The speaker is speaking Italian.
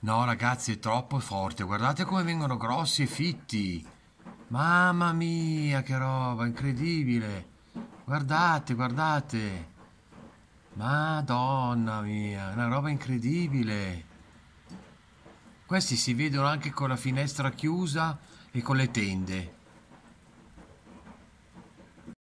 No, ragazzi, è troppo forte. Guardate come vengono grossi e fitti. Mamma mia, che roba, incredibile. Guardate, guardate. Madonna mia, una roba incredibile. Questi si vedono anche con la finestra chiusa e con le tende.